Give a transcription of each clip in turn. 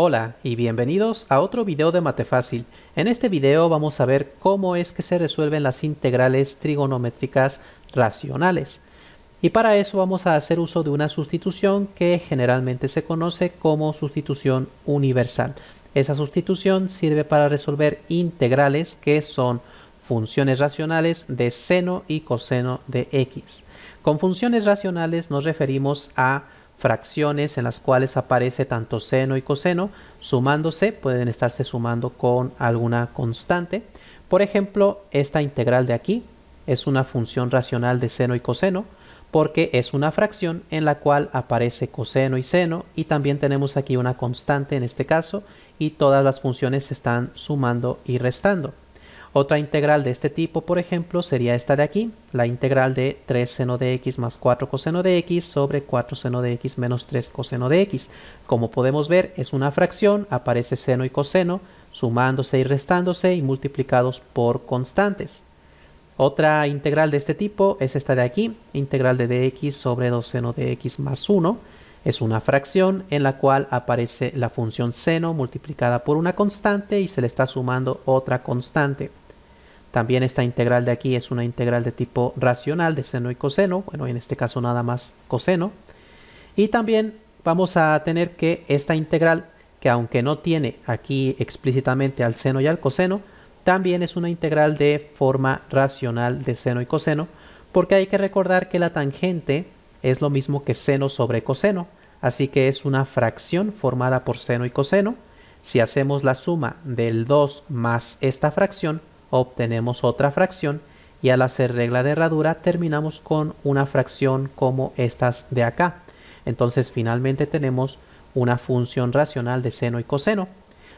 Hola y bienvenidos a otro video de Matefácil. En este video vamos a ver cómo es que se resuelven las integrales trigonométricas racionales. Y para eso vamos a hacer uso de una sustitución que generalmente se conoce como sustitución universal. Esa sustitución sirve para resolver integrales que son funciones racionales de seno y coseno de x. Con funciones racionales nos referimos a fracciones en las cuales aparece tanto seno y coseno, sumándose, pueden estarse sumando con alguna constante. Por ejemplo, esta integral de aquí es una función racional de seno y coseno, porque es una fracción en la cual aparece coseno y seno, y también tenemos aquí una constante en este caso, y todas las funciones se están sumando y restando. Otra integral de este tipo, por ejemplo, sería esta de aquí, la integral de 3 seno de x más 4 coseno de x sobre 4 seno de x menos 3 coseno de x. Como podemos ver, es una fracción, aparece seno y coseno, sumándose y restándose y multiplicados por constantes. Otra integral de este tipo es esta de aquí, integral de dx sobre 2 seno de x más 1. Es una fracción en la cual aparece la función seno multiplicada por una constante y se le está sumando otra constante. También esta integral de aquí es una integral de tipo racional de seno y coseno. Bueno, en este caso nada más coseno. Y también vamos a tener que esta integral, que aunque no tiene aquí explícitamente al seno y al coseno, también es una integral de forma racional de seno y coseno, porque hay que recordar que la tangente es lo mismo que seno sobre coseno, así que es una fracción formada por seno y coseno. Si hacemos la suma del 2 más esta fracción, obtenemos otra fracción y al hacer regla de herradura terminamos con una fracción como estas de acá. Entonces finalmente tenemos una función racional de seno y coseno.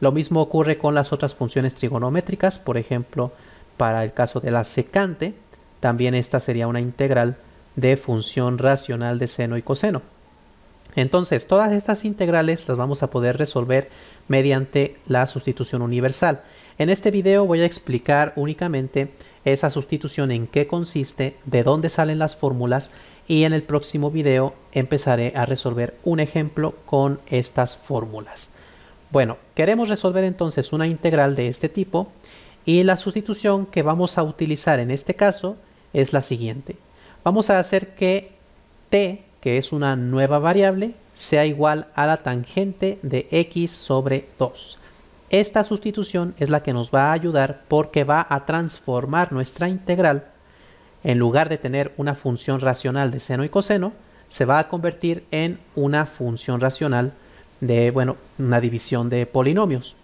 Lo mismo ocurre con las otras funciones trigonométricas, por ejemplo, para el caso de la secante, también esta sería una integral de función racional de seno y coseno. Entonces, todas estas integrales las vamos a poder resolver mediante la sustitución universal. En este video voy a explicar únicamente esa sustitución en qué consiste, de dónde salen las fórmulas y en el próximo video empezaré a resolver un ejemplo con estas fórmulas. Bueno, queremos resolver entonces una integral de este tipo y la sustitución que vamos a utilizar en este caso es la siguiente. Vamos a hacer que t, que es una nueva variable, sea igual a la tangente de x sobre 2. Esta sustitución es la que nos va a ayudar porque va a transformar nuestra integral. En lugar de tener una función racional de seno y coseno, se va a convertir en una función racional de, bueno, una división de polinomios.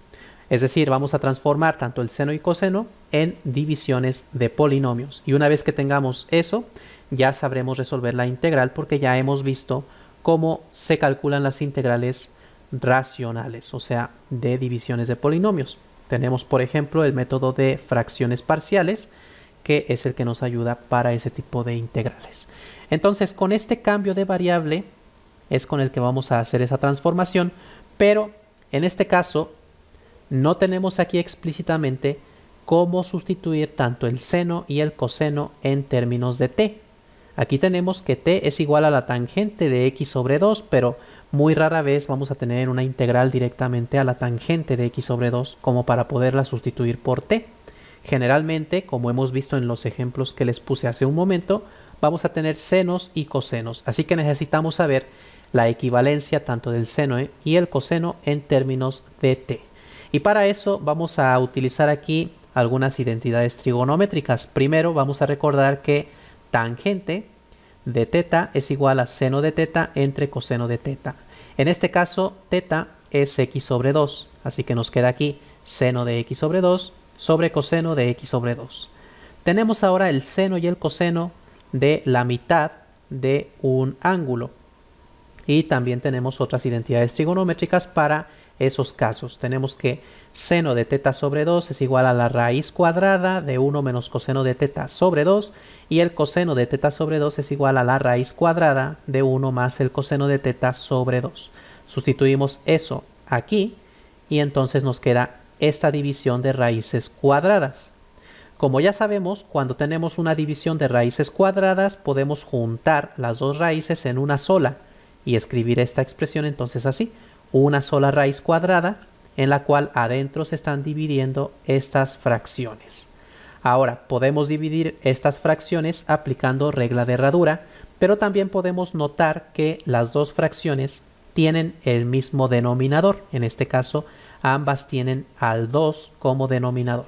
Es decir, vamos a transformar tanto el seno y coseno en divisiones de polinomios. Y una vez que tengamos eso, ya sabremos resolver la integral porque ya hemos visto cómo se calculan las integrales racionales, o sea, de divisiones de polinomios. Tenemos, por ejemplo, el método de fracciones parciales, que es el que nos ayuda para ese tipo de integrales. Entonces, con este cambio de variable es con el que vamos a hacer esa transformación, pero en este caso no tenemos aquí explícitamente cómo sustituir tanto el seno y el coseno en términos de t. Aquí tenemos que t es igual a la tangente de x sobre 2, pero muy rara vez vamos a tener una integral directamente a la tangente de x sobre 2 como para poderla sustituir por t. Generalmente, como hemos visto en los ejemplos que les puse hace un momento, vamos a tener senos y cosenos, así que necesitamos saber la equivalencia tanto del seno e y el coseno en términos de t. Y para eso vamos a utilizar aquí algunas identidades trigonométricas. Primero vamos a recordar que tangente de teta es igual a seno de teta entre coseno de teta. En este caso, teta es x sobre 2, así que nos queda aquí seno de x sobre 2 sobre coseno de x sobre 2. Tenemos ahora el seno y el coseno de la mitad de un ángulo. Y también tenemos otras identidades trigonométricas para esos casos. Tenemos que seno de teta sobre 2 es igual a la raíz cuadrada de 1 menos coseno de teta sobre 2 y el coseno de teta sobre 2 es igual a la raíz cuadrada de 1 más el coseno de teta sobre 2. Sustituimos eso aquí y entonces nos queda esta división de raíces cuadradas. Como ya sabemos, cuando tenemos una división de raíces cuadradas podemos juntar las dos raíces en una sola y escribir esta expresión entonces así una sola raíz cuadrada en la cual adentro se están dividiendo estas fracciones. Ahora, podemos dividir estas fracciones aplicando regla de herradura, pero también podemos notar que las dos fracciones tienen el mismo denominador. En este caso, ambas tienen al 2 como denominador.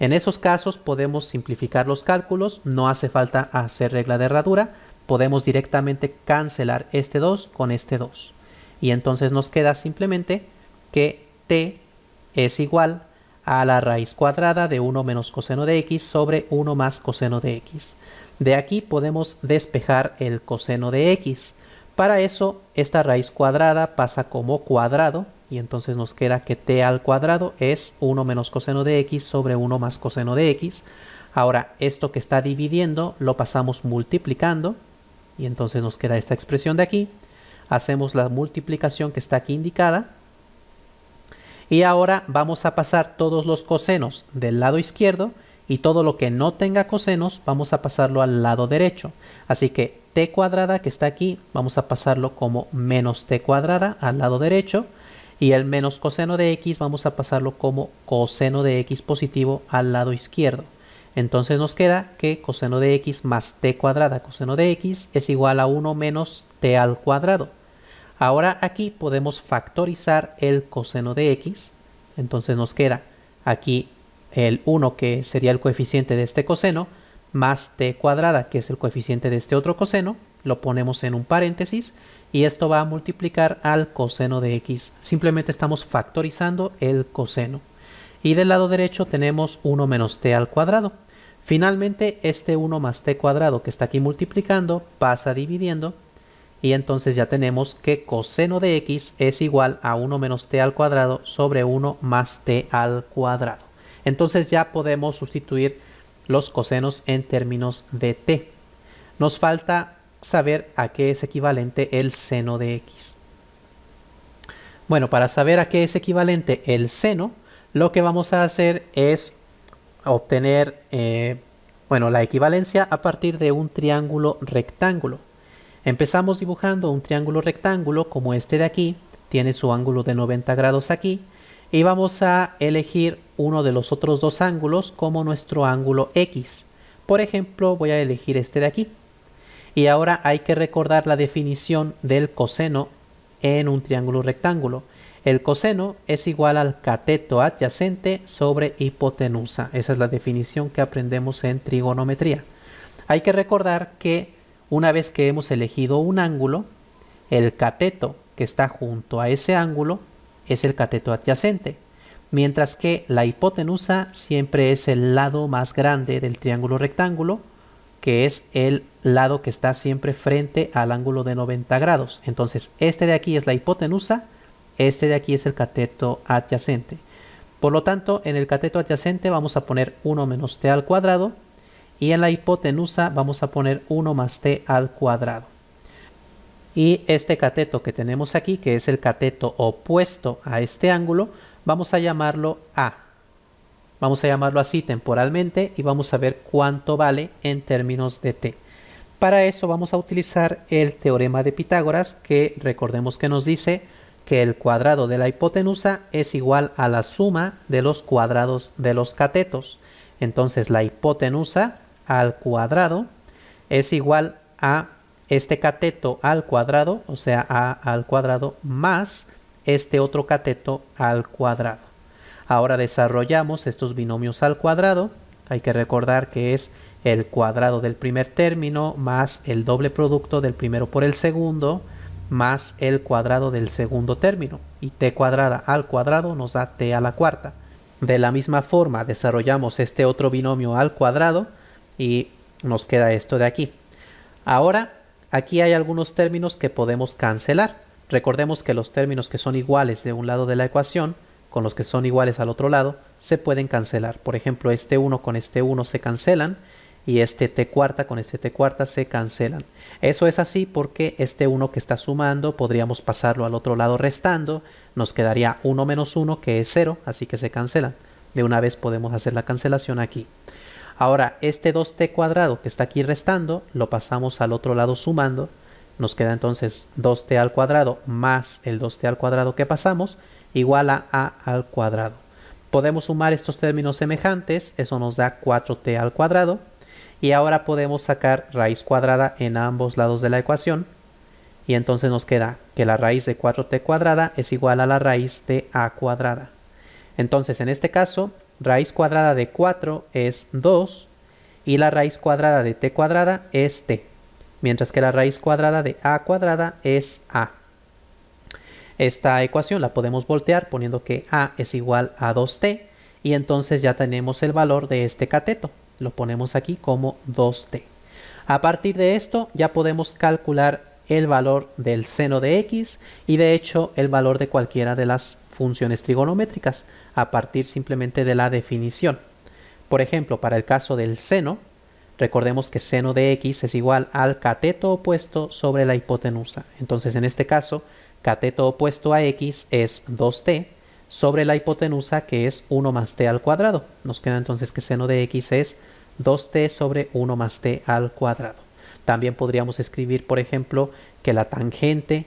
En esos casos podemos simplificar los cálculos, no hace falta hacer regla de herradura, podemos directamente cancelar este 2 con este 2. Y entonces nos queda simplemente que t es igual a la raíz cuadrada de 1 menos coseno de x sobre 1 más coseno de x. De aquí podemos despejar el coseno de x. Para eso, esta raíz cuadrada pasa como cuadrado, y entonces nos queda que t al cuadrado es 1 menos coseno de x sobre 1 más coseno de x. Ahora, esto que está dividiendo lo pasamos multiplicando, y entonces nos queda esta expresión de aquí, hacemos la multiplicación que está aquí indicada. Y ahora vamos a pasar todos los cosenos del lado izquierdo y todo lo que no tenga cosenos vamos a pasarlo al lado derecho. Así que t cuadrada que está aquí vamos a pasarlo como menos t cuadrada al lado derecho y el menos coseno de x vamos a pasarlo como coseno de x positivo al lado izquierdo. Entonces nos queda que coseno de x más t cuadrada. Coseno de x es igual a 1 menos t al cuadrado. Ahora aquí podemos factorizar el coseno de x. Entonces nos queda aquí el 1 que sería el coeficiente de este coseno más t cuadrada que es el coeficiente de este otro coseno. Lo ponemos en un paréntesis y esto va a multiplicar al coseno de x. Simplemente estamos factorizando el coseno. Y del lado derecho tenemos 1 menos t al cuadrado. Finalmente, este 1 más t cuadrado que está aquí multiplicando pasa dividiendo y entonces ya tenemos que coseno de x es igual a 1 menos t al cuadrado sobre 1 más t al cuadrado. Entonces ya podemos sustituir los cosenos en términos de t. Nos falta saber a qué es equivalente el seno de x. Bueno, para saber a qué es equivalente el seno, lo que vamos a hacer es obtener eh, bueno, la equivalencia a partir de un triángulo rectángulo. Empezamos dibujando un triángulo rectángulo como este de aquí, tiene su ángulo de 90 grados aquí, y vamos a elegir uno de los otros dos ángulos como nuestro ángulo X. Por ejemplo, voy a elegir este de aquí. Y ahora hay que recordar la definición del coseno en un triángulo rectángulo. El coseno es igual al cateto adyacente sobre hipotenusa. Esa es la definición que aprendemos en trigonometría. Hay que recordar que una vez que hemos elegido un ángulo, el cateto que está junto a ese ángulo es el cateto adyacente, mientras que la hipotenusa siempre es el lado más grande del triángulo rectángulo, que es el lado que está siempre frente al ángulo de 90 grados. Entonces, este de aquí es la hipotenusa este de aquí es el cateto adyacente. Por lo tanto, en el cateto adyacente vamos a poner 1 menos t al cuadrado y en la hipotenusa vamos a poner 1 más t al cuadrado. Y este cateto que tenemos aquí, que es el cateto opuesto a este ángulo, vamos a llamarlo A. Vamos a llamarlo así temporalmente y vamos a ver cuánto vale en términos de t. Para eso vamos a utilizar el teorema de Pitágoras que recordemos que nos dice que el cuadrado de la hipotenusa es igual a la suma de los cuadrados de los catetos. Entonces la hipotenusa al cuadrado es igual a este cateto al cuadrado, o sea, a al cuadrado más este otro cateto al cuadrado. Ahora desarrollamos estos binomios al cuadrado. Hay que recordar que es el cuadrado del primer término más el doble producto del primero por el segundo más el cuadrado del segundo término, y t cuadrada al cuadrado nos da t a la cuarta. De la misma forma desarrollamos este otro binomio al cuadrado y nos queda esto de aquí. Ahora, aquí hay algunos términos que podemos cancelar. Recordemos que los términos que son iguales de un lado de la ecuación, con los que son iguales al otro lado, se pueden cancelar. Por ejemplo, este 1 con este 1 se cancelan y este t cuarta con este t cuarta se cancelan. Eso es así porque este 1 que está sumando podríamos pasarlo al otro lado restando, nos quedaría 1 menos 1 que es 0, así que se cancelan. De una vez podemos hacer la cancelación aquí. Ahora, este 2t cuadrado que está aquí restando, lo pasamos al otro lado sumando. Nos queda entonces 2t al cuadrado más el 2t al cuadrado que pasamos, igual a a al cuadrado. Podemos sumar estos términos semejantes, eso nos da 4t al cuadrado y ahora podemos sacar raíz cuadrada en ambos lados de la ecuación. Y entonces nos queda que la raíz de 4t cuadrada es igual a la raíz de a cuadrada. Entonces en este caso, raíz cuadrada de 4 es 2 y la raíz cuadrada de t cuadrada es t. Mientras que la raíz cuadrada de a cuadrada es a. Esta ecuación la podemos voltear poniendo que a es igual a 2t y entonces ya tenemos el valor de este cateto. Lo ponemos aquí como 2t. A partir de esto ya podemos calcular el valor del seno de x y de hecho el valor de cualquiera de las funciones trigonométricas a partir simplemente de la definición. Por ejemplo, para el caso del seno, recordemos que seno de x es igual al cateto opuesto sobre la hipotenusa. Entonces en este caso, cateto opuesto a x es 2t sobre la hipotenusa que es 1 más t al cuadrado. Nos queda entonces que seno de x es 2t sobre 1 más t al cuadrado. También podríamos escribir, por ejemplo, que la tangente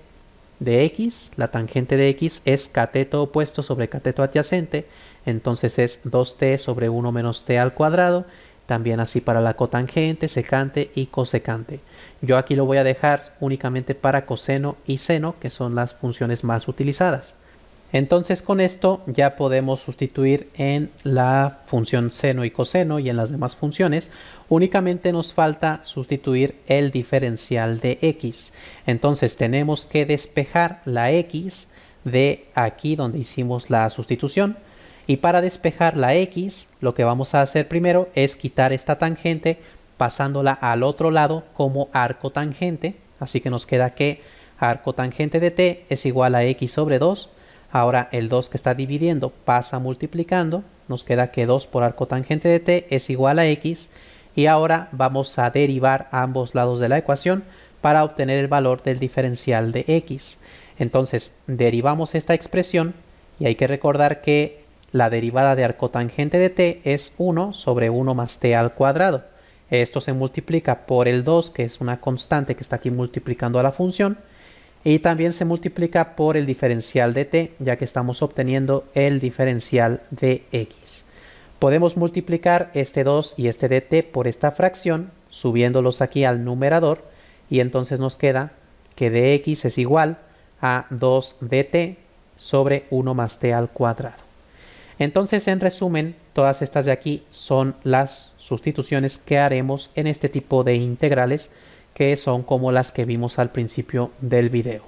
de x, la tangente de x es cateto opuesto sobre cateto adyacente, entonces es 2t sobre 1 menos t al cuadrado, también así para la cotangente, secante y cosecante. Yo aquí lo voy a dejar únicamente para coseno y seno, que son las funciones más utilizadas. Entonces con esto ya podemos sustituir en la función seno y coseno y en las demás funciones. Únicamente nos falta sustituir el diferencial de x. Entonces tenemos que despejar la x de aquí donde hicimos la sustitución. Y para despejar la x, lo que vamos a hacer primero es quitar esta tangente pasándola al otro lado como arco tangente. Así que nos queda que arco tangente de t es igual a x sobre 2 Ahora el 2 que está dividiendo pasa multiplicando, nos queda que 2 por arco tangente de t es igual a x y ahora vamos a derivar ambos lados de la ecuación para obtener el valor del diferencial de x. Entonces derivamos esta expresión y hay que recordar que la derivada de arcotangente de t es 1 sobre 1 más t al cuadrado. Esto se multiplica por el 2, que es una constante que está aquí multiplicando a la función, y también se multiplica por el diferencial de t, ya que estamos obteniendo el diferencial de x. Podemos multiplicar este 2 y este dt por esta fracción, subiéndolos aquí al numerador, y entonces nos queda que dx es igual a 2dt sobre 1 más t al cuadrado. Entonces, en resumen, todas estas de aquí son las sustituciones que haremos en este tipo de integrales que son como las que vimos al principio del video.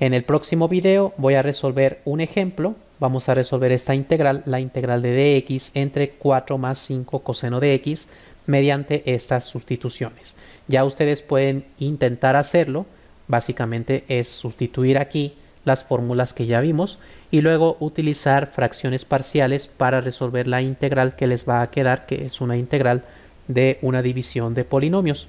En el próximo video voy a resolver un ejemplo. Vamos a resolver esta integral, la integral de dx entre 4 más 5 coseno de x mediante estas sustituciones. Ya ustedes pueden intentar hacerlo. Básicamente es sustituir aquí las fórmulas que ya vimos y luego utilizar fracciones parciales para resolver la integral que les va a quedar, que es una integral de una división de polinomios.